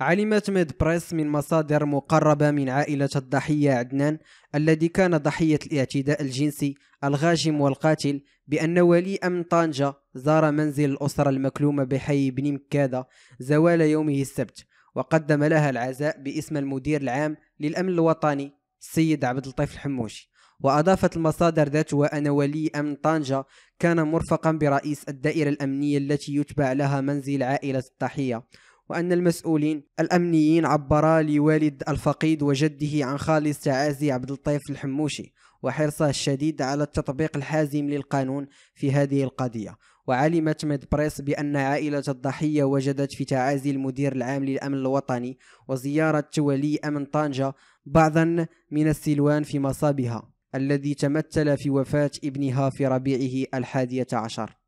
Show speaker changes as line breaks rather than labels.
علمت ميد بريس من مصادر مقربة من عائلة الضحية عدنان الذي كان ضحية الاعتداء الجنسي الغاشم والقاتل بأن ولي أمن طنجة زار منزل الأسرة المكلومة بحي بن مكادة زوال يومه السبت وقدم لها العزاء باسم المدير العام للأمن الوطني السيد عبد اللطيف الحموشي وأضافت المصادر ذاتها أن ولي أمن طنجة كان مرفقا برئيس الدائرة الأمنية التي يتبع لها منزل عائلة الضحية وأن المسؤولين الأمنيين عبرا لوالد الفقيد وجده عن خالص تعازي عبد اللطيف الحموشي وحرصه الشديد على التطبيق الحازم للقانون في هذه القضية وعلمت ميد بريس بأن عائلة الضحية وجدت في تعازي المدير العام للأمن الوطني وزيارة ولي أمن طنجة بعضا من السلوان في مصابها الذي تمثل في وفاة ابنها في ربيعه الحادية عشر